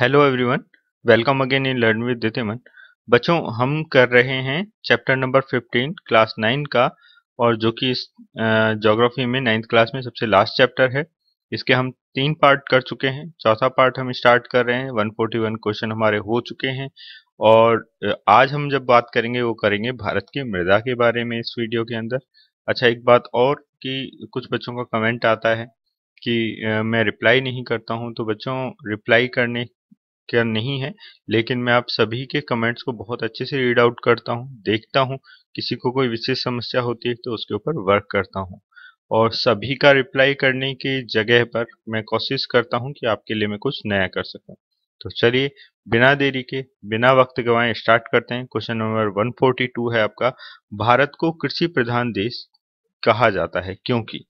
hello everyone welcome again in learn with दिमन बच्चों हम कर रहे हैं चैप्टर नंबर 15 क्लास 9 का और जो कि इस जोग्राफी में नाइन्थ क्लास में सबसे लास्ट चैप्टर है इसके हम तीन पार्ट कर चुके हैं चौथा पार्ट हम स्टार्ट कर रहे हैं 141 क्वेश्चन हमारे हो चुके हैं और आज हम जब बात करेंगे वो करेंगे भारत की मृदा के बारे में इस वीडियो के अंदर अच्छा एक बात और कि कुछ बच्चों का कमेंट आता है कि मैं रिप्लाई नहीं करता हूं तो बच्चों रिप्लाई करने क्या नहीं है लेकिन मैं आप सभी के कमेंट्स को बहुत अच्छे से रीड आउट करता हूँ देखता हूँ किसी को कोई विशेष समस्या होती है तो उसके ऊपर वर्क करता हूँ और सभी का रिप्लाई करने की जगह पर मैं कोशिश करता हूँ कि आपके लिए मैं कुछ नया कर सकूँ तो चलिए बिना देरी के बिना वक्त गवाए स्टार्ट करते हैं क्वेश्चन नंबर 142 है आपका भारत को कृषि प्रधान देश कहा जाता है क्योंकि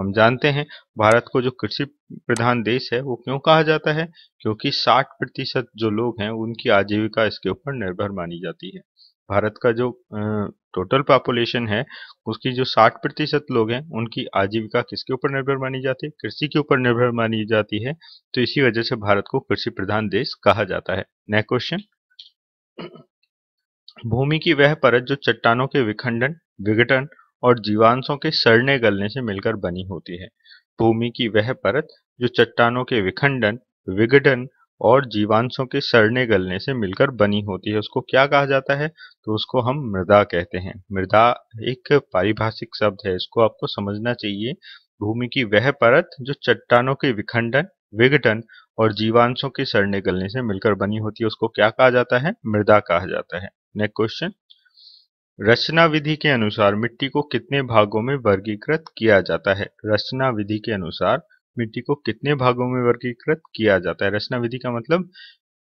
हम जानते हैं भारत को जो कृषि प्रधान देश है वो क्यों कहा जाता है क्योंकि 60 प्रतिशत जो लोग हैं उनकी आजीविका इसके ऊपर निर्भर मानी जाती है भारत का जो टोटल पॉपुलेशन है उसकी जो 60 प्रतिशत लोग हैं उनकी आजीविका किसके ऊपर निर्भर मानी जाती है कृषि के ऊपर निर्भर मानी जाती है तो इसी वजह से भारत को कृषि प्रधान देश कहा जाता है नेक्स्ट क्वेश्चन भूमि की वह परत जो चट्टानों के विखंडन विघटन और जीवांशों के सड़ने गलने से मिलकर बनी होती है भूमि की वह परत जो चट्टानों के विखंडन विघटन और जीवांशों के सड़ने गलने से मिलकर बनी होती है उसको क्या कहा जाता है तो उसको हम मृदा कहते हैं मृदा एक पारिभाषिक शब्द है इसको आपको समझना चाहिए भूमि की वह परत जो चट्टानों के विखंडन विघटन और जीवांशों के सड़ने गलने से मिलकर बनी होती है उसको क्या कहा जाता है मृदा कहा जाता है नेक्स्ट क्वेश्चन रचना विधि के अनुसार मिट्टी को कितने भागों में वर्गीकृत किया जाता है रचना विधि के अनुसार मिट्टी को कितने भागों में वर्गीकृत किया जाता है रचना विधि का मतलब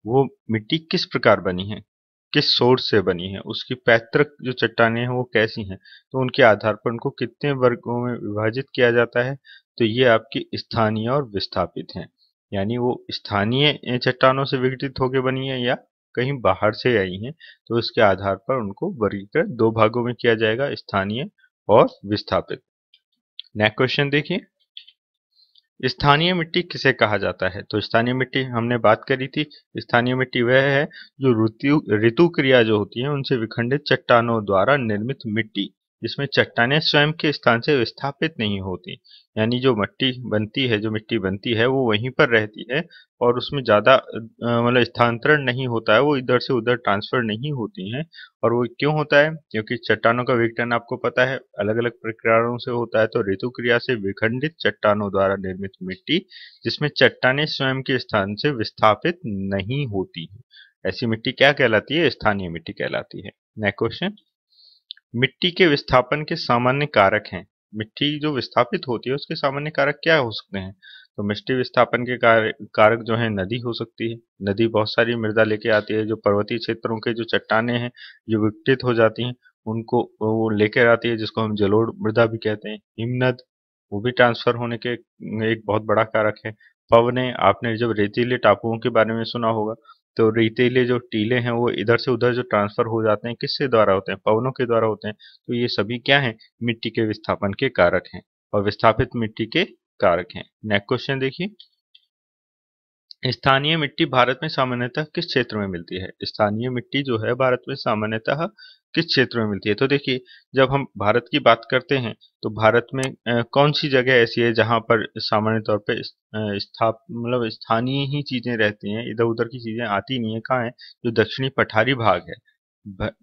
वो मिट्टी किस प्रकार बनी है किस सोर्स से बनी है उसकी पैतृक जो चट्टाने हैं वो कैसी हैं तो उनके आधार पर उनको कितने वर्गों में विभाजित किया जाता है तो ये आपकी स्थानीय और विस्थापित हैं यानी वो स्थानीय चट्टानों से विघटित होकर बनी है या कहीं बाहर से आई हैं तो उसके आधार पर उनको वर्गीकरण दो भागों में किया जाएगा स्थानीय और विस्थापित नेक्स्ट क्वेश्चन देखिए स्थानीय मिट्टी किसे कहा जाता है तो स्थानीय मिट्टी हमने बात करी थी स्थानीय मिट्टी वह है जो ऋतु ऋतु क्रिया जो होती है उनसे विखंडित चट्टानों द्वारा निर्मित मिट्टी जिसमें चट्टाने स्वयं के स्थान से विस्थापित नहीं होती यानी जो मट्टी बनती है जो मिट्टी बनती है वो वहीं पर रहती है और उसमें ज़्यादा मतलब स्थानांतरण नहीं होता है वो इधर से उधर ट्रांसफर नहीं होती हैं और वो क्यों होता है क्योंकि चट्टानों का विघटन आपको पता है अलग अलग प्रक्रियाओं से होता है तो ऋतु क्रिया से विखंडित चट्टानों द्वारा निर्मित मिट्टी जिसमें चट्टाने स्वयं के स्थान से विस्थापित नहीं होती है ऐसी मिट्टी क्या कहलाती है स्थानीय मिट्टी कहलाती है नेक्स्ट क्वेश्चन मिट्टी के विस्थापन के सामान्य कारक हैं मिट्टी जो विस्थापित होती है उसके सामान्य कारक क्या हो सकते हैं तो मिट्टी विस्थापन के कारक जो है नदी हो सकती है नदी बहुत सारी मृदा लेके आती है जो पर्वतीय क्षेत्रों के जो चट्टाने हैं जो विकटित हो जाती हैं उनको वो लेकर आती है जिसको हम जलोड़ मृदा भी कहते हैं हिमनद वो भी ट्रांसफर होने के एक बहुत बड़ा कारक है पवने आपने जब रेतीले टापुओं के बारे में सुना होगा तो रेतीले जो टीले हैं वो इधर से उधर जो ट्रांसफर हो जाते हैं किसके द्वारा होते हैं पवनों के द्वारा होते हैं तो ये सभी क्या हैं मिट्टी के विस्थापन के कारक हैं और विस्थापित मिट्टी के कारक हैं नेक्स्ट क्वेश्चन देखिए स्थानीय मिट्टी भारत में सामान्यतः किस क्षेत्र में मिलती है स्थानीय मिट्टी जो है भारत में सामान्यतः किस क्षेत्र में मिलती है तो देखिए जब हम भारत की बात करते हैं तो भारत में कौन सी जगह ऐसी है जहां पर सामान्य तौर पर स्था मतलब स्थानीय ही चीजें रहती हैं इधर उधर की चीजें आती नहीं है कहाँ है जो दक्षिणी पठारी भाग है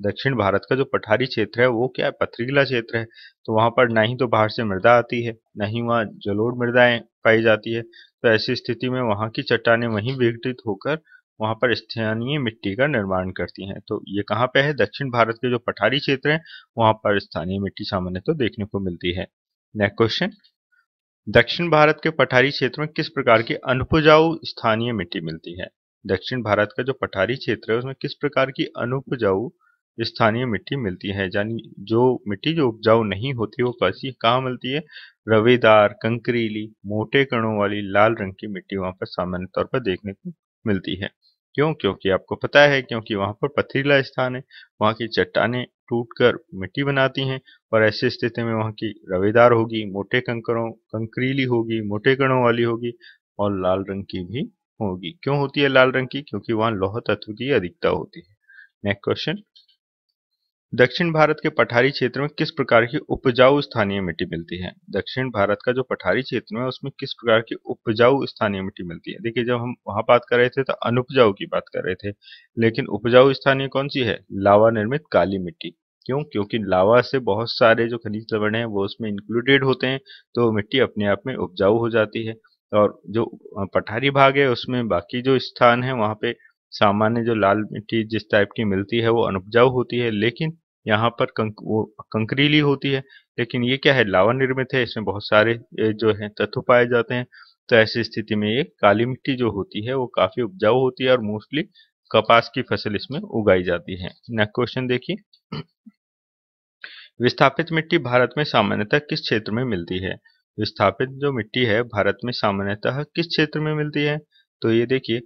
दक्षिण भारत का जो पठारी क्षेत्र है वो क्या है पथरीला क्षेत्र है तो वहां पर ना ही तो बाहर से मृदा आती है ना ही वहाँ जलोढ़ मृदाएं पाई जाती है तो ऐसी स्थिति में वहाँ की चट्टाने वहीं विघटित होकर वहाँ पर स्थानीय मिट्टी का निर्माण करती हैं तो ये कहाँ पे है दक्षिण भारत के जो पठारी क्षेत्र हैं वहाँ पर स्थानीय मिट्टी सामान्य तो देखने को मिलती है नेक्स्ट क्वेश्चन दक्षिण भारत के पठारी क्षेत्र में किस प्रकार की अनुपजाऊ स्थानीय मिट्टी मिलती है दक्षिण भारत का जो पठारी क्षेत्र है उसमें किस प्रकार की अनुपजाऊ स्थानीय मिट्टी मिलती है यानी जो मिट्टी जो उपजाऊ नहीं होती वो कैसी कहाँ मिलती है रवेदार कंकरीली मोटे कणों वाली लाल रंग की मिट्टी वहाँ पर सामान्य तौर पर देखने को मिलती है क्यों क्योंकि आपको पता है क्योंकि वहाँ पर पथरीला स्थान है वहाँ की चट्टाने टूटकर मिट्टी बनाती हैं और ऐसी स्थिति में वहाँ की रवेदार होगी मोटे कंकरों कंकरीली होगी मोटे कणों वाली होगी और लाल रंग की भी होगी क्यों होती है लाल रंग की क्योंकि वहां लोह तत्व की अधिकता होती है नेक्स्ट क्वेश्चन दक्षिण भारत के पठारी क्षेत्र में किस प्रकार की उपजाऊ स्थानीय मिट्टी मिलती है दक्षिण भारत का जो पठारी क्षेत्र है उसमें किस प्रकार की उपजाऊ स्थानीय मिट्टी मिलती है देखिए जब हम वहां बात कर रहे थे तो अनुपजाऊ की बात कर रहे थे लेकिन उपजाऊ स्थानीय कौन सी है लावा निर्मित काली मिट्टी क्यों क्योंकि लावा से बहुत सारे जो खनिज लवण है वो उसमें इंक्लूडेड होते हैं तो मिट्टी अपने आप में उपजाऊ हो जाती है और जो पठारी भाग है उसमें बाकी जो स्थान है वहाँ पे सामान्य जो लाल मिट्टी जिस टाइप की मिलती है वो अनुपजाऊ होती है लेकिन यहाँ पर कंक, वो कंकरीली होती है लेकिन ये क्या है लावा निर्मित है इसमें बहुत सारे जो है तत्व पाए जाते हैं तो ऐसी स्थिति में ये काली मिट्टी जो होती है वो काफी उपजाऊ होती है और मोस्टली कपास की फसल इसमें उगाई जाती है नेक्स्ट क्वेश्चन देखिए विस्थापित मिट्टी भारत में सामान्यतः किस क्षेत्र में मिलती है विस्थापित जो मिट्टी है भारत में सामान्यतः किस क्षेत्र में मिलती है तो ये देखिए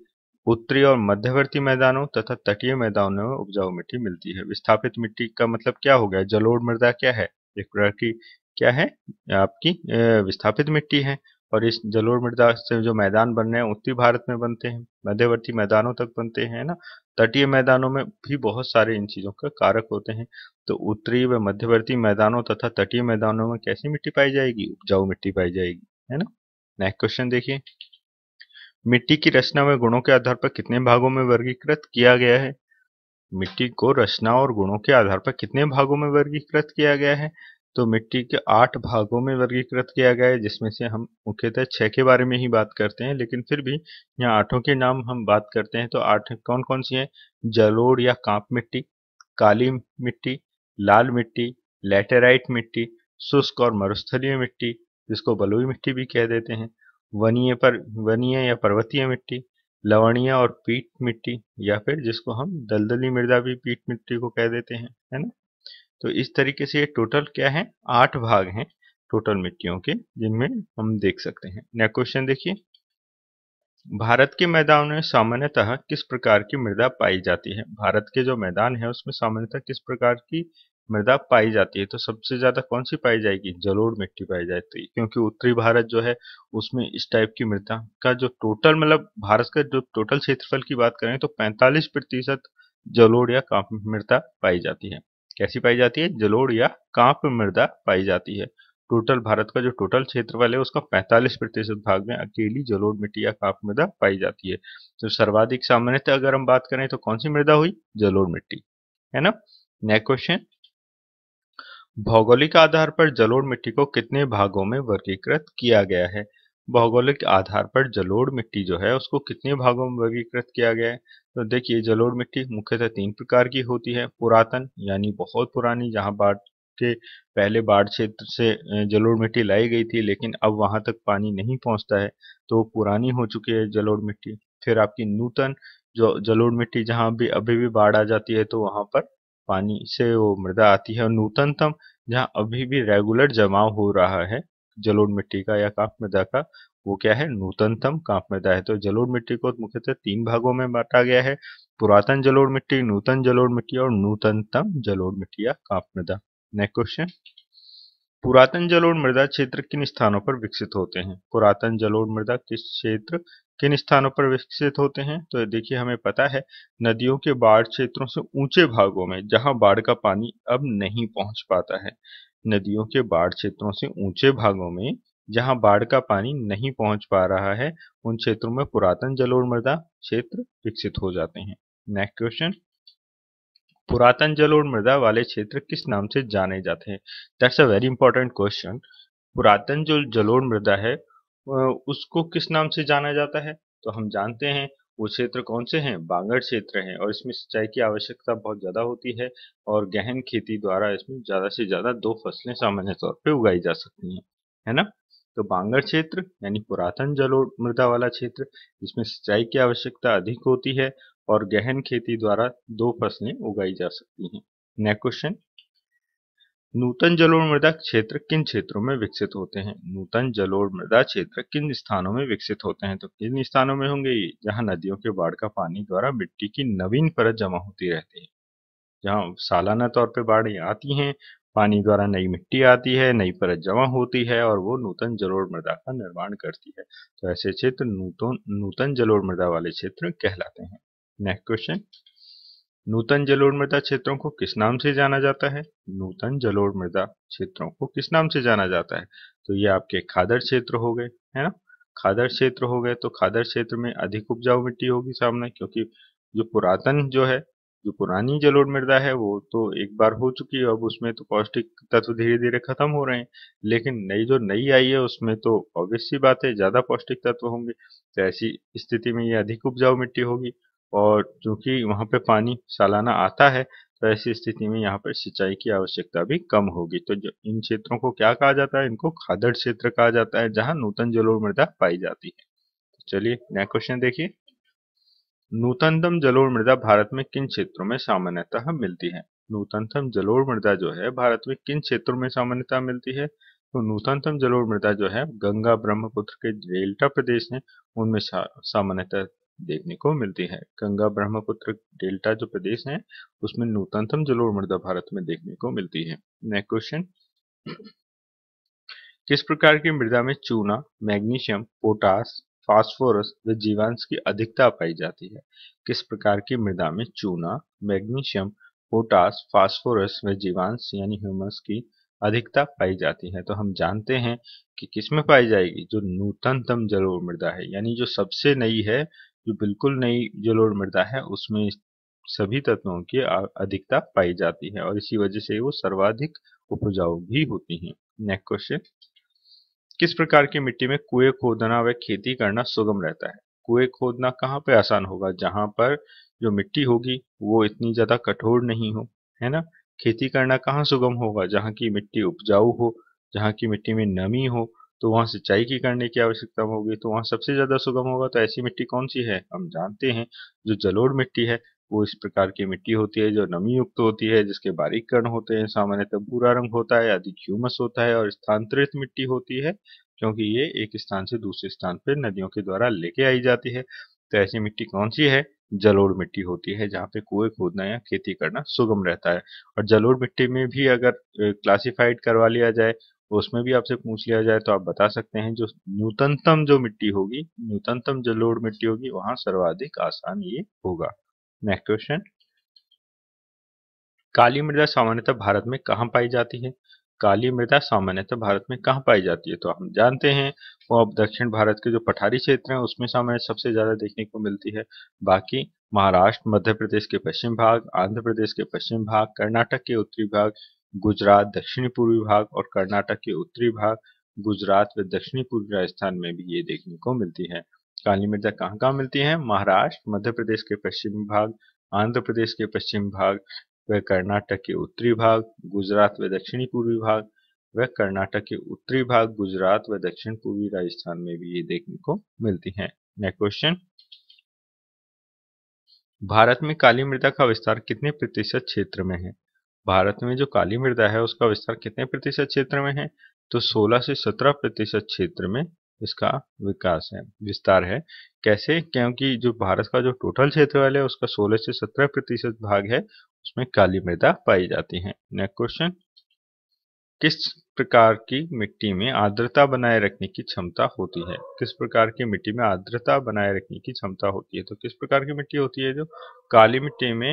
उत्तरी और मध्यवर्ती मैदानों तथा तटीय मैदानों में उपजाऊ मिट्टी मिलती है विस्थापित मिट्टी का मतलब क्या हो गया जलोढ़ मृदा क्या है एक प्रकार की क्या है आपकी विस्थापित मिट्टी है और इस जलोढ़ मृदा से जो मैदान बन रहे हैं उत्तरी भारत में बनते हैं मध्यवर्ती मैदानों तक बनते हैं ना तटीय मैदानों में भी बहुत सारे इन चीज़ों का कारक होते हैं तो उत्तरी व मध्यवर्ती मैदानों तथा तटीय मैदानों में कैसी मिट्टी पाई जाएगी उपजाऊ मिट्टी पाई जाएगी है ना नेक्स्ट क्वेश्चन देखिए मिट्टी की रचना में गुणों के आधार पर कितने भागों में वर्गीकृत किया गया है मिट्टी को रचना और गुणों के आधार पर कितने भागों में वर्गीकृत किया गया है तो मिट्टी के आठ भागों में वर्गीकृत किया गया है जिसमें से हम मुख्यतः छः के बारे में ही बात करते हैं लेकिन फिर भी यहाँ आठों के नाम हम बात करते हैं तो आठ कौन कौन सी हैं जलोड़ या कांप मिट्टी काली मिट्टी लाल मिट्टी लेटेराइट मिट्टी शुष्क और मरुस्थलीय मिट्टी जिसको बलुई मिट्टी भी कह देते हैं वनीय पर वनीय या पर्वतीय मिट्टी लवणीय और पीट मिट्टी या फिर जिसको हम दलदली मृदा भी पीट मिट्टी को कह देते हैं है ना तो इस तरीके से ये टोटल क्या है आठ भाग हैं टोटल मिट्टियों के जिनमें हम देख सकते हैं नेक्स्ट क्वेश्चन देखिए भारत के मैदान में सामान्यतः किस प्रकार की मृदा पाई जाती है भारत के जो मैदान है उसमें सामान्यतः किस प्रकार की मृदा पाई जाती है तो सबसे ज़्यादा कौन सी पाई जाएगी जलोढ़ मिट्टी पाई जाती तो है क्योंकि उत्तरी भारत जो है उसमें इस टाइप की मृदा का जो टोटल मतलब भारत का जो टोटल क्षेत्रफल की बात करें तो पैंतालीस प्रतिशत जलोड़ या कांप मृदा पाई जाती है कैसी पाई जाती है जलोड़ या कांप मृदा पाई जाती है टोटल भारत का जो टोटल क्षेत्रफल है उसका 45 प्रतिशत भाग में अकेली जलोड़ मिट्टी या कांप मृदा पाई जाती है तो सर्वाधिक सामान्यतः अगर हम बात करें तो कौन सी मृदा हुई जलोड़ मिट्टी है ना नेक्स्ट क्वेश्चन भौगोलिक आधार पर जलोढ़ मिट्टी को कितने भागों में वर्गीकृत किया गया है भौगोलिक आधार पर जलोढ़ मिट्टी जो है उसको कितने भागों में वर्गीकृत किया गया है तो देखिए जलोढ़ मिट्टी मुख्यतः तीन प्रकार की होती है पुरातन यानी बहुत पुरानी जहाँ बाढ़ के पहले बाढ़ क्षेत्र से जलोढ़ मिट्टी लाई गई थी लेकिन अब वहां तक पानी नहीं पहुंचता है तो पुरानी हो चुकी है जलोढ़ मिट्टी फिर आपकी नूतन जो जलोढ़ मिट्टी जहाँ भी अभी भी बाढ़ आ जाती है तो वहां पर पानी से वो मृदा आती है और नूतनतम जहाँ अभी भी रेगुलर जमाव हो रहा है जलोढ़ मिट्टी का या कांप मृदा का वो क्या है नूतनतम कांप मृदा है तो जलोढ़ मिट्टी को मुख्यतः तीन भागों में बांटा गया है पुरातन जलोढ़ मिट्टी नूतन जलोढ़ मिट्टी और नूतनतम जलोढ़ मिट्टी या कांप मृदा नेक्स्ट क्वेश्चन पुरातन जलोढ़ मृदा क्षेत्र किन स्थानों पर विकसित होते हैं पुरातन जलोढ़ मृदा किस क्षेत्र किन स्थानों पर विकसित होते हैं तो देखिए हमें पता है नदियों के बाढ़ क्षेत्रों से ऊंचे भागों में जहां बाढ़ का पानी अब नहीं पहुंच पाता है नदियों के बाढ़ क्षेत्रों से ऊंचे भागों में जहां बाढ़ का पानी नहीं पहुंच पा रहा है उन क्षेत्रों में पुरातन जलोढ़ मृदा क्षेत्र विकसित हो जाते हैं नेक्स्ट क्वेश्चन पुरातन जल और मृदा वाले क्षेत्र किस नाम से जाने जाते हैं that's a very important question पुरातन जो जलोढ़ मृदा है उसको किस नाम से जाना जाता है तो हम जानते हैं वो क्षेत्र कौन से हैं बांगड़ क्षेत्र हैं और इसमें सिंचाई की आवश्यकता बहुत ज़्यादा होती है और गहन खेती द्वारा इसमें ज़्यादा से ज़्यादा दो फसलें सामान्य तौर पर उगाई जा सकती हैं है ना तो बांगड़ क्षेत्र यानी पुरातन जलोढ़ मृदा वाला क्षेत्र इसमें सिंचाई की आवश्यकता अधिक होती है और गहन खेती द्वारा दो फसलें उगाई जा सकती हैं नेक्स्ट क्वेश्चन नूतन जलोढ़ मृदा क्षेत्र किन क्षेत्रों में विकसित होते हैं नूतन जलोढ़ मृदा क्षेत्र किन स्थानों में विकसित होते हैं तो किन स्थानों में होंगे ये जहाँ नदियों के बाढ़ का पानी द्वारा मिट्टी की नवीन परत जमा होती रहती है जहाँ सालाना तौर पर बाढ़ें आती हैं पानी द्वारा नई मिट्टी आती है नई परत जमा होती है और वो नूतन जलोढ़ मृदा का निर्माण करती है तो ऐसे क्षेत्र नूतन नूतन जलोढ़ मृदा वाले क्षेत्र कहलाते हैं नेक्स्ट क्वेश्चन नूतन जलोढ़ मृदा क्षेत्रों को किस नाम से जाना जाता है नूतन जलोढ़ मृदा क्षेत्रों को किस नाम से जाना जाता है तो ये आपके खादर क्षेत्र हो गए है ना खादर क्षेत्र हो गए तो खादर क्षेत्र में अधिक उपजाऊ मिट्टी होगी सामने क्योंकि जो पुरातन जो है जो पुरानी जलोढ़ मृदा है वो तो एक बार हो चुकी है अब उसमें तो पौष्टिक तत्व धीरे धीरे खत्म हो रहे हैं लेकिन नई जो नई आई है उसमें तो ऑब्वियस सी बात है ज्यादा पौष्टिक तत्व होंगे तो ऐसी स्थिति में ये अधिक उपजाऊ मिट्टी होगी और चूँकि वहाँ पे पानी सालाना आता है तो ऐसी स्थिति में यहाँ पर सिंचाई की आवश्यकता भी कम होगी तो इन क्षेत्रों को क्या कहा जाता है इनको खादड़ क्षेत्र कहा जाता है जहाँ नूतन जलोढ़ मृदा पाई जाती है तो चलिए नेक्स्ट क्वेश्चन देखिए नूतनतम जलोढ़ मृदा भारत में किन क्षेत्रों में सामान्यतः मिलती है नूतनतम जलोढ़ मृदा जो है भारत में किन क्षेत्रों में सामान्यता मिलती है तो नूतनतम जलोढ़ मृदा जो है गंगा ब्रह्मपुत्र के डेल्टा प्रदेश है उनमें सामान्यतः देखने को मिलती है गंगा ब्रह्मपुत्र डेल्टा जो प्रदेश है उसमें नूतनतम जलोढ़ मृदा भारत में देखने को मिलती है नेक्स्ट क्वेश्चन किस प्रकार की मृदा में चूना मैग्नीशियम पोटास फास्फोरस व जीवांश की अधिकता पाई जाती है किस प्रकार की मृदा में चूना मैग्नीशियम पोटास फास्फोरस व जीवांश यानी ह्यूमस की अधिकता पाई जाती है तो हम जानते हैं कि किसमें पाई जाएगी जो नूतनतम जलोढ़ मृदा है यानी जो सबसे नई है जो बिल्कुल नई जलोढ़ मृदा है उसमें सभी तत्वों की अधिकता पाई जाती है और इसी वजह से वो सर्वाधिक उपजाऊ भी होती हैं नेक्स्ट क्वेश्चन किस प्रकार की मिट्टी में कुएं खोदना व खेती करना सुगम रहता है कुएं खोदना कहाँ पे आसान होगा जहां पर जो मिट्टी होगी वो इतनी ज्यादा कठोर नहीं हो है ना खेती करना कहाँ सुगम होगा जहाँ की मिट्टी उपजाऊ हो जहाँ की मिट्टी में नमी हो तो वहाँ सिंचाई की करने की आवश्यकता होगी तो वहाँ सबसे ज़्यादा सुगम होगा तो ऐसी मिट्टी कौन सी है हम जानते हैं जो जलोढ़ मिट्टी है वो इस प्रकार की मिट्टी होती है जो नमी युक्त होती है जिसके बारीक कण होते हैं सामान्यतः भूरा रंग होता है अधिक ह्यूमस होता है और स्थानांतरित मिट्टी होती है क्योंकि ये एक स्थान से दूसरे स्थान पर नदियों के द्वारा लेके आई जाती है तो ऐसी मिट्टी कौन सी है जलोढ़ मिट्टी होती है जहाँ पे कुएं खोदना या खेती करना सुगम रहता है और जलोढ़ मिट्टी में भी अगर क्लासिफाइड करवा लिया जाए तो उसमें भी आपसे पूछ लिया जाए तो आप बता सकते हैं जो न्यूनतम जो मिट्टी होगी न्यूनतम जो लोड मिट्टी होगी वहां सर्वाधिक आसान ये होगा नेक्स्ट क्वेश्चन काली मृदा सामान्यतः भारत में कहा पाई जाती है काली मृदा सामान्यतः भारत में कहाँ पाई जाती है तो हम जानते हैं वो अब दक्षिण भारत के जो पठारी क्षेत्र हैं उसमें सामान्य सबसे ज़्यादा देखने को मिलती है बाकी महाराष्ट्र मध्य प्रदेश के पश्चिम भाग आंध्र प्रदेश के पश्चिम भाग कर्नाटक के उत्तरी भाग गुजरात दक्षिणी पूर्वी भाग और कर्नाटक के उत्तरी भाग गुजरात व दक्षिणी पूर्वी राजस्थान में भी ये देखने को मिलती है काली मृदा कहाँ कहाँ मिलती है महाराष्ट्र मध्य प्रदेश के पश्चिमी भाग आंध्र प्रदेश के पश्चिम भाग व कर्नाटक के उत्तरी भाग गुजरात व दक्षिणी पूर्वी भाग व कर्नाटक के उत्तरी भाग गुजरात व दक्षिण पूर्वी राजस्थान में भी ये देखने को मिलती है नेक्स्ट क्वेश्चन भारत में काली मृदा का विस्तार कितने प्रतिशत क्षेत्र में है भारत में जो काली मृदा है उसका विस्तार कितने प्रतिशत क्षेत्र में है तो 16 से 17 प्रतिशत क्षेत्र में इसका विकास है विस्तार है कैसे क्योंकि जो भारत का जो टोटल क्षेत्रफल है उसका 16 से 17 प्रतिशत भाग है उसमें काली मृदा पाई जाती है नेक्स्ट क्वेश्चन किस प्रकार की मिट्टी में आर्द्रता बनाए रखने की क्षमता होती है किस प्रकार की मिट्टी में आर्द्रता बनाए रखने की क्षमता होती है तो किस प्रकार की मिट्टी होती है जो काली मिट्टी में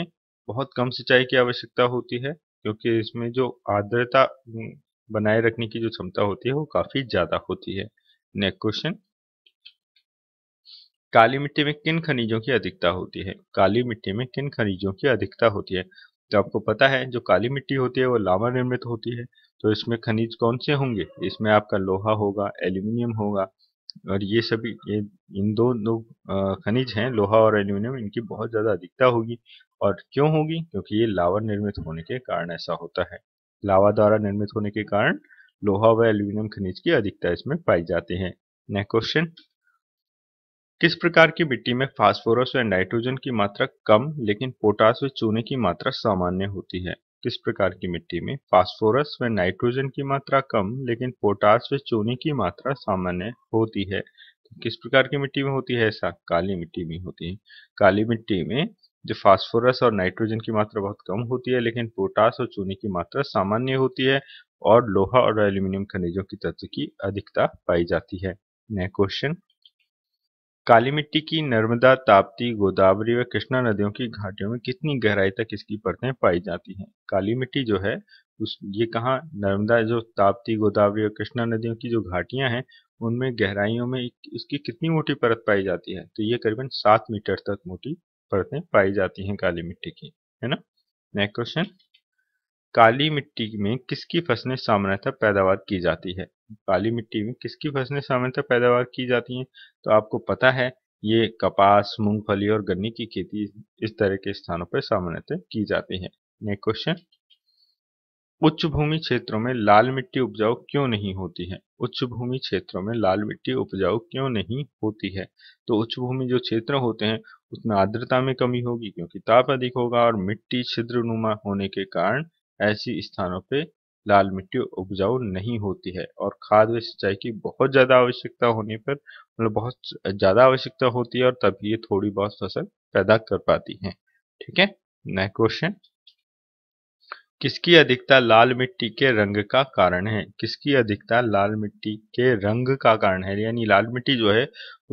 बहुत कम सिंचाई की आवश्यकता होती है क्योंकि इसमें जो आर्द्रता बनाए रखने की जो क्षमता होती है वो काफी ज्यादा होती है नेक्स्ट क्वेश्चन काली मिट्टी में किन खनिजों की अधिकता होती है काली मिट्टी में किन खनिजों की अधिकता होती है तो आपको पता है जो काली मिट्टी होती है वो लावा निर्मित होती है तो इसमें खनिज कौन से होंगे इसमें आपका लोहा होगा एल्यूमिनियम होगा और ये सभी ये इन दो दो खनिज हैं लोहा और एल्यूमिनियम इनकी बहुत ज़्यादा अधिकता होगी और क्यों होगी क्योंकि ये लावा निर्मित होने के कारण ऐसा होता है लावा द्वारा निर्मित होने के कारण लोहा व एल्यूमिनियम खनिज की अधिकता इसमें पाई जाती है नेक्स्ट क्वेश्चन किस प्रकार की मिट्टी में फास्फोरस व नाइट्रोजन की मात्रा कम लेकिन पोटास व चूने की मात्रा सामान्य होती है किस प्रकार की मिट्टी में फास्फोरस व नाइट्रोजन की मात्रा कम लेकिन पोटास व चूने की मात्रा सामान्य होती है किस प्रकार की मिट्टी में होती है ऐसा काली मिट्टी में होती है काली मिट्टी में जो फास्फोरस और नाइट्रोजन की मात्रा बहुत कम होती है लेकिन पोटास और चूने की मात्रा सामान्य होती है और लोहा और एल्यूमिनियम खनिजों की तत्व की अधिकता पाई जाती है नेक्स्ट क्वेश्चन काली मिट्टी की नर्मदा ताप्ती गोदावरी व कृष्णा नदियों की घाटियों में कितनी गहराई तक इसकी परतें पाई जाती हैं काली मिट्टी जो है उस ये कहा नर्मदा जो ताप्ती गोदावरी और कृष्णा नदियों की जो घाटियां हैं उनमें गहराइयों में इसकी कितनी मोटी परत पाई जाती है तो ये करीबन सात मीटर तक मोटी परतें पाई जाती हैं काली मिट्टी की है ना नेक्स्ट क्वेश्चन काली मिट्टी में किसकी फसलें सामान्यतः पैदावार की जाती है काली मिट्टी में किसकी फसलें सामान्यतः पैदावार की जाती हैं तो आपको पता है ये कपास मूंगफली और गन्ने की खेती इस तरह के स्थानों पर सामान्यतः की जाती है नेक्स्ट क्वेश्चन उच्च भूमि क्षेत्रों में लाल मिट्टी उपजाऊ क्यों नहीं होती है उच्च भूमि क्षेत्रों में लाल मिट्टी उपजाऊ क्यों नहीं होती है तो उच्च भूमि जो क्षेत्र होते हैं उसमें आर्द्रता में कमी होगी क्योंकि ताप अधिक होगा और मिट्टी छिद्रनुमा होने के कारण ऐसी स्थानों पे लाल मिट्टी उपजाऊ नहीं होती है और खाद व सिंचाई की बहुत ज़्यादा आवश्यकता होने पर मतलब बहुत ज़्यादा आवश्यकता होती है और तभी ये थोड़ी बहुत फसल पैदा कर पाती है ठीक है नेक्स्ट क्वेश्चन किसकी अधिकता लाल मिट्टी के रंग का कारण है किसकी अधिकता लाल मिट्टी के रंग का कारण है यानी लाल मिट्टी जो है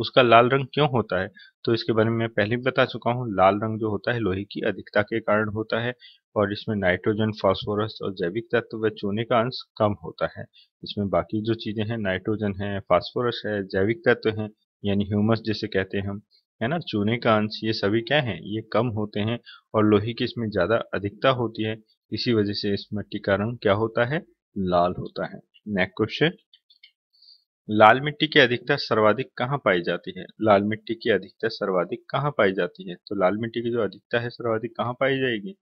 उसका लाल रंग क्यों होता है तो इसके बारे में मैं पहले भी बता चुका हूँ लाल रंग जो होता है लोहे की अधिकता के कारण होता है और इसमें नाइट्रोजन फास्फोरस और जैविक तत्व व चूने का अंश कम होता है इसमें बाकी जो चीज़ें हैं नाइट्रोजन है फॉस्फोरस है जैविक तत्व है यानी ह्यूमस जैसे कहते हैं हम है ना चूने का अंश ये सभी क्या है ये कम होते हैं और लोहे की इसमें ज़्यादा अधिकता होती है इसी वजह से इस मिट्टी का रंग क्या होता है लाल होता है नेक्स्ट क्वेश्चन लाल मिट्टी की अधिकता सर्वाधिक कहाँ पाई जाती है लाल मिट्टी की अधिकता सर्वाधिक कहाँ पाई जाती है तो लाल मिट्टी की जो अधिकता है सर्वाधिक कहाँ पाई जाएगी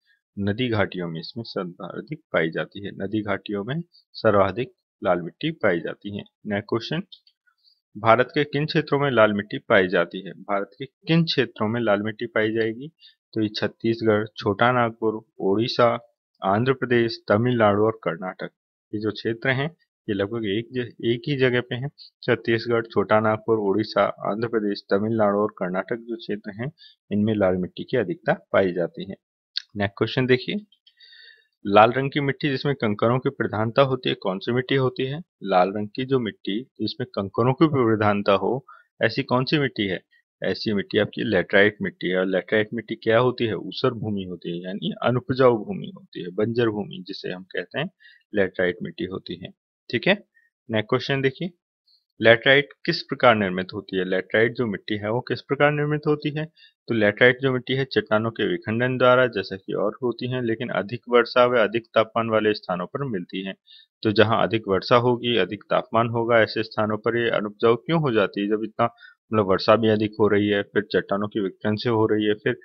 नदी घाटियों में इसमें सर्वाधिक पाई जाती है नदी घाटियों में सर्वाधिक लाल मिट्टी पाई जाती है नेक्स्ट क्वेश्चन भारत के किन क्षेत्रों में लाल मिट्टी पाई जाती है भारत के किन क्षेत्रों में लाल मिट्टी पाई जाएगी तो ये छत्तीसगढ़ छोटा नागपुर ओडिशा आंध्र प्रदेश तमिलनाडु और कर्नाटक ये जो क्षेत्र हैं ये लगभग एक एक ही जगह पे हैं छत्तीसगढ़ छोटा नागपुर उड़ीसा आंध्र प्रदेश तमिलनाडु और कर्नाटक जो क्षेत्र हैं इनमें लाल मिट्टी की अधिकता पाई जाती है नेक्स्ट क्वेश्चन देखिए लाल रंग की मिट्टी जिसमें कंकरों की प्रधानता होती है कौन सी मिट्टी होती है लाल रंग की जो मिट्टी जिसमें कंकरों की प्रधानता हो ऐसी कौन सी मिट्टी है ऐसी मिट्टी आपकी लेटराइट मिट्टी है और लेटराइट मिट्टी क्या होती है ऊसर भूमि होती है यानी अनुपजाऊ भूमि होती है बंजर भूमि जिसे हम कहते हैं लेटराइट मिट्टी होती है ठीक है नेक्स्ट क्वेश्चन देखिए लेटराइट किस प्रकार निर्मित होती है लेटराइट जो मिट्टी है वो किस प्रकार निर्मित होती है तो लेटराइट जो मिट्टी है चट्टानों के विखंडन द्वारा जैसा कि और होती है लेकिन अधिक वर्षा व अधिक तापमान वाले स्थानों पर मिलती है तो जहां अधिक वर्षा होगी अधिक तापमान होगा ऐसे स्थानों पर ये अनुपजाऊ क्यों हो जाती है जब इतना मतलब वर्षा भी अधिक हो रही है फिर चट्टानों की विघटन से हो रही है फिर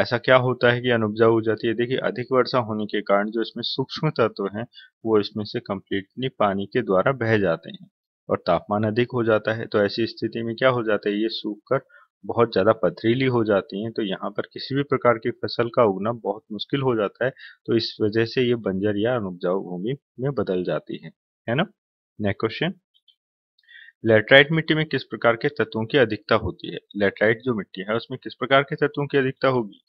ऐसा क्या होता है कि अनुपजा हो जाती है देखिए अधिक वर्षा होने के कारण जो इसमें सूक्ष्म तत्व हैं वो इसमें से कम्प्लीटली पानी के द्वारा बह जाते हैं और तापमान अधिक हो जाता है तो ऐसी स्थिति में क्या हो जाता है ये सूख कर बहुत ज़्यादा पथरीली हो जाती हैं तो यहाँ पर किसी भी प्रकार की फसल का उगना बहुत मुश्किल हो जाता है तो इस वजह से ये बंजर या अनुपजाऊ भूमि में बदल जाती है है ना नेक्स्ट क्वेश्चन लेटराइट मिट्टी में किस प्रकार के तत्वों की अधिकता होती है लेटराइट जो मिट्टी है उसमें किस प्रकार के तत्वों की अधिकता होगी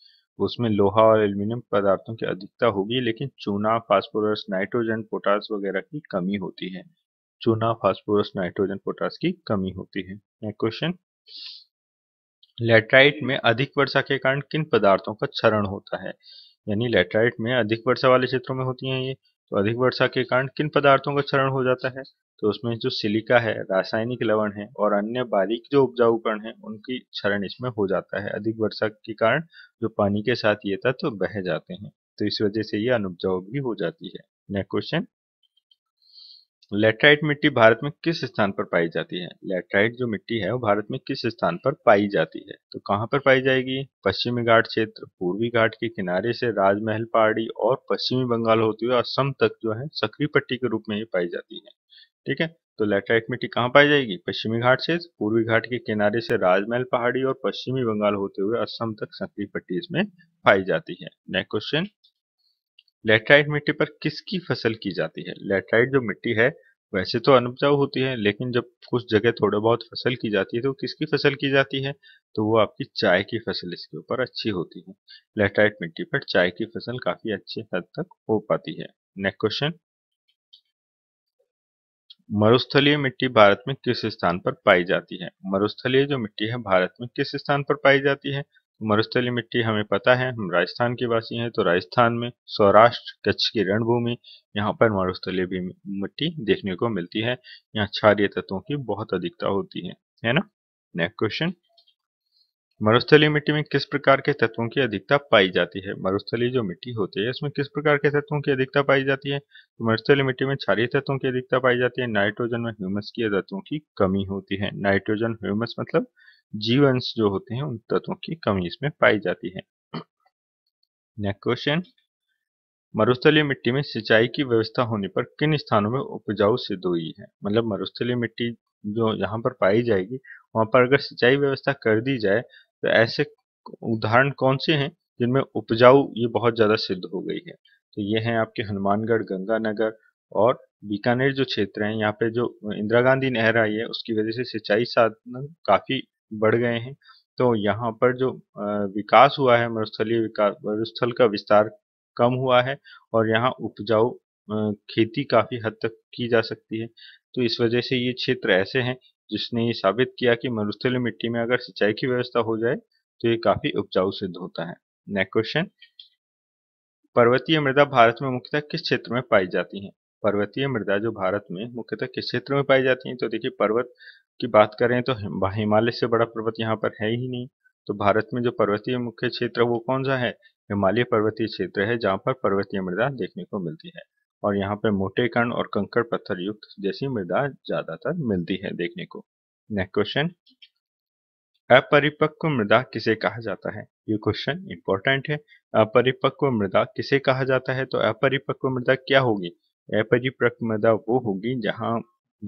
उसमें लोहा और एल्यूमिनियम पदार्थों की अधिकता होगी लेकिन चूना फास्फोरस नाइट्रोजन पोटास वगैरह की कमी होती है चूना फास्फोरस नाइट्रोजन पोटास की कमी होती है क्वेश्चन लेटराइट में अधिक वर्षा के कारण किन पदार्थों का क्षरण होता है यानी लेटराइट में अधिक वर्षा वाले क्षेत्रों में होती है ये तो अधिक वर्षा के कारण किन पदार्थों का क्षरण हो जाता है तो उसमें जो सिलिका है रासायनिक लवण है और अन्य बारीक जो उपजाऊपण है उनकी क्षरण इसमें हो जाता है अधिक वर्षा के कारण जो पानी के साथ ये तत्व तो बह जाते हैं तो इस वजह से ये अनुपजाऊ भी हो जाती है नेक्स्ट क्वेश्चन लेटराइट मिट्टी भारत में किस स्थान पर पाई जाती है लेटराइट जो मिट्टी है वो भारत में किस स्थान पर पाई जाती है तो कहाँ पर पाई जाएगी पश्चिमी घाट क्षेत्र पूर्वी घाट के किनारे से राजमहल पहाड़ी और पश्चिमी बंगाल होती हुई असम तक जो है सक्रिय पट्टी के रूप में ये पाई जाती है ठीक है तो लेटराइट मिट्टी कहाँ पाई जाएगी पश्चिमी घाट से पूर्वी घाट के किनारे से राजमहल पहाड़ी और पश्चिमी बंगाल होते हुए असम तक संकरी पट्टी इसमें पाई जाती है नेक्स्ट क्वेश्चन लेटराइट मिट्टी पर किसकी फसल की जाती है लेटराइट जो मिट्टी है वैसे तो अनुपजाऊ होती है लेकिन जब कुछ जगह थोड़ा बहुत फसल की जाती है तो किसकी फसल की जाती है तो वो आपकी चाय की फसल इसके ऊपर अच्छी होती है लेटराइट मिट्टी पर चाय की फसल काफी अच्छी हद तक हो पाती है नेक्स्ट क्वेश्चन मरुस्थलीय मिट्टी भारत में किस स्थान पर पाई जाती है मरुस्थलीय जो मिट्टी है भारत में किस स्थान पर पाई जाती है मरुस्थलीय मिट्टी हमें पता है हम राजस्थान के वासी हैं तो राजस्थान में सौराष्ट्र कच्छ की रणभूमि यहाँ पर मरुस्थलीय मिट्टी देखने को मिलती है यहाँ क्षारिय तत्वों की बहुत अधिकता होती है है ना नेक्स्ट क्वेश्चन मरुस्थलीय मिट्टी में किस प्रकार के तत्वों की अधिकता पाई जाती है मरुस्थलीय जो मिट्टी होती है इसमें किस प्रकार के तत्वों की अधिकता पाई जाती है तो मरुस्थलीय मिट्टी में क्षारीय तत्वों की अधिकता पाई जाती है नाइट्रोजन में ह्यूमस की तत्वों की कमी होती है नाइट्रोजन ह्यूमस मतलब जीवंश जो होते हैं उन तत्वों की कमी इसमें पाई जाती है नेक्स्ट क्वेश्चन मरुस्थलीय मिट्टी में सिंचाई की व्यवस्था होने पर किन स्थानों में उपजाऊ सिद्ध हुई है मतलब मरुस्थलीय मिट्टी जो यहाँ पर पाई जाएगी वहां पर अगर सिंचाई व्यवस्था कर दी जाए तो ऐसे उदाहरण कौन से हैं जिनमें उपजाऊ ये बहुत ज़्यादा सिद्ध हो गई है तो ये हैं आपके हनुमानगढ़ गंगानगर और बीकानेर जो क्षेत्र हैं यहाँ पे जो इंदिरा गांधी नहर आई है उसकी वजह से सिंचाई साधन काफ़ी बढ़ गए हैं तो यहाँ पर जो विकास हुआ है मरुस्थलीय विकास मरुस्थल का विस्तार कम हुआ है और यहाँ उपजाऊ खेती काफ़ी हद तक की जा सकती है तो इस वजह से ये क्षेत्र ऐसे हैं जिसने ये साबित किया कि मरुस्थली मिट्टी में अगर सिंचाई की व्यवस्था हो जाए तो ये काफी उपजाऊ सिद्ध होता है नेक्स्ट क्वेश्चन पर्वतीय मृदा भारत में मुख्यतः किस क्षेत्र में पाई जाती है पर्वतीय मृदा जो भारत में मुख्यतः किस क्षेत्र में पाई जाती है तो देखिए पर्वत की बात करें तो हिमालय से बड़ा पर्वत यहाँ पर है ही नहीं तो भारत में जो पर्वतीय मुख्य क्षेत्र वो कौन सा है हिमालय पर्वतीय क्षेत्र है जहाँ पर पर्वतीय मृदा देखने को मिलती है और यहाँ पे मोटे कण और कंकड़ पत्थर युक्त जैसी मृदा ज्यादातर मिलती है देखने को नेक्स्ट क्वेश्चन अपरिपक्व मृदा किसे कहा जाता है ये क्वेश्चन इंपॉर्टेंट है अपरिपक्व मृदा किसे कहा जाता है तो अपरिपक्व मृदा क्या होगी अपरिपक्व मृदा वो होगी जहाँ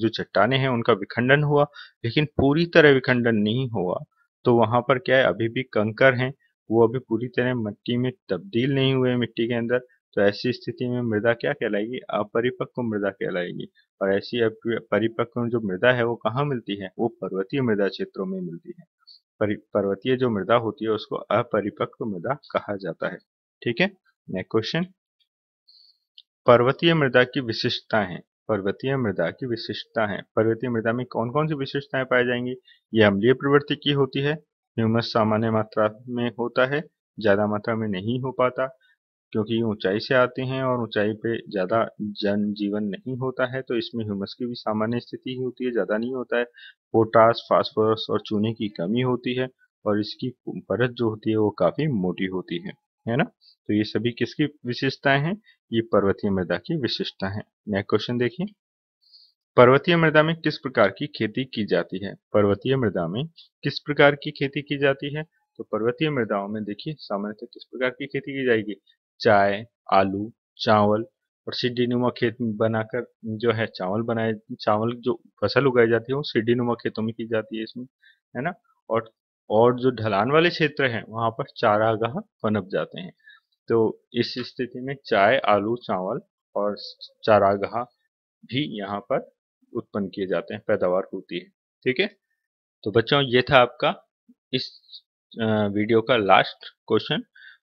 जो चट्टाने हैं उनका विखंडन हुआ लेकिन पूरी तरह विखंडन नहीं हुआ तो वहां पर क्या है अभी भी कंकर हैं वो अभी पूरी तरह मिट्टी में तब्दील नहीं हुए मिट्टी के अंदर तो ऐसी स्थिति में मृदा क्या कहलाएगी अपरिपक्व मृदा कहलाएगी और ऐसी परिपक्व जो मृदा है वो कहाँ मिलती है वो पर्वतीय मृदा क्षेत्रों में मिलती है पर्वतीय जो मृदा होती है उसको अपरिपक्व मृदा कहा जाता है ठीक है नेक्स्ट क्वेश्चन पर्वतीय मृदा की विशिष्टता है पर्वतीय मृदा की विशिष्टता है पर्वतीय मृदा में कौन कौन सी विशिष्टताएं पाई जाएंगी ये अम्लीय प्रवृत्ति की होती है ह्यूमस सामान्य मात्रा में होता है ज्यादा मात्रा में नहीं हो पाता क्योंकि ये ऊंचाई से आते हैं और ऊंचाई पे ज़्यादा जनजीवन नहीं होता है तो इसमें ह्यूमस की भी सामान्य स्थिति ही होती है ज़्यादा नहीं होता है पोटास फास्फोरस और चूने की कमी होती है और इसकी परत जो होती है वो काफ़ी मोटी होती है है ना तो ये सभी किसकी विशेषताएं हैं ये पर्वतीय मृदा की विशेषता है नेक्स्ट क्वेश्चन देखिए पर्वतीय मृदा में किस प्रकार की खेती की जाती है पर्वतीय मृदा में किस प्रकार की खेती की जाती है तो पर्वतीय मृदाओं में देखिए सामान्यतः किस प्रकार की खेती की जाएगी चाय आलू चावल और नुमा खेत बनाकर जो है चावल बनाए चावल जो फसल उगाई जाती है वो सीढ़ी नुमा खेतों में की जाती है इसमें है ना और और जो ढलान वाले क्षेत्र हैं वहाँ पर चारागाह पनप जाते हैं तो इस स्थिति में चाय आलू चावल और चारागाह भी यहाँ पर उत्पन्न किए जाते हैं पैदावार होती है ठीक है तो बच्चों ये था आपका इस वीडियो का लास्ट क्वेश्चन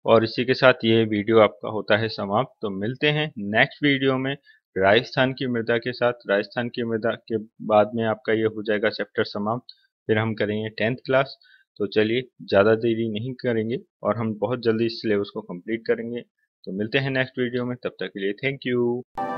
और इसी के साथ ये वीडियो आपका होता है समाप्त तो मिलते हैं नेक्स्ट वीडियो में राजस्थान की मृदा के साथ राजस्थान की मृदा के बाद में आपका ये हो जाएगा चैप्टर समाप्त फिर हम करेंगे टेंथ क्लास तो चलिए ज़्यादा देरी नहीं करेंगे और हम बहुत जल्दी इस सिलेबस को कंप्लीट करेंगे तो मिलते हैं नेक्स्ट वीडियो में तब तक के लिए थैंक यू